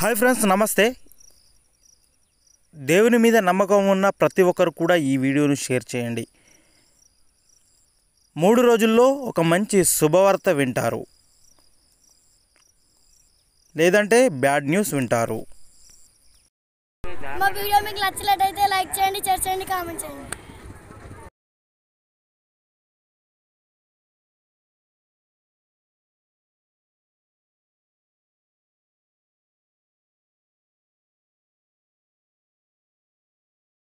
hi friends నమస్తే దేవుని మీద నమ్మకం ఉన్న ప్రతి ఒక్కరు కూడా ఈ వీడియోను షేర్ చేయండి మూడు రోజుల్లో ఒక మంచి శుభవార్త వింటారు లేదంటే బ్యాడ్ న్యూస్ వింటారు మా వీడియో మీకు నచ్చినట్టయితే లైక్ చేయండి షేర్ చేయండి కామెంట్ చేయండి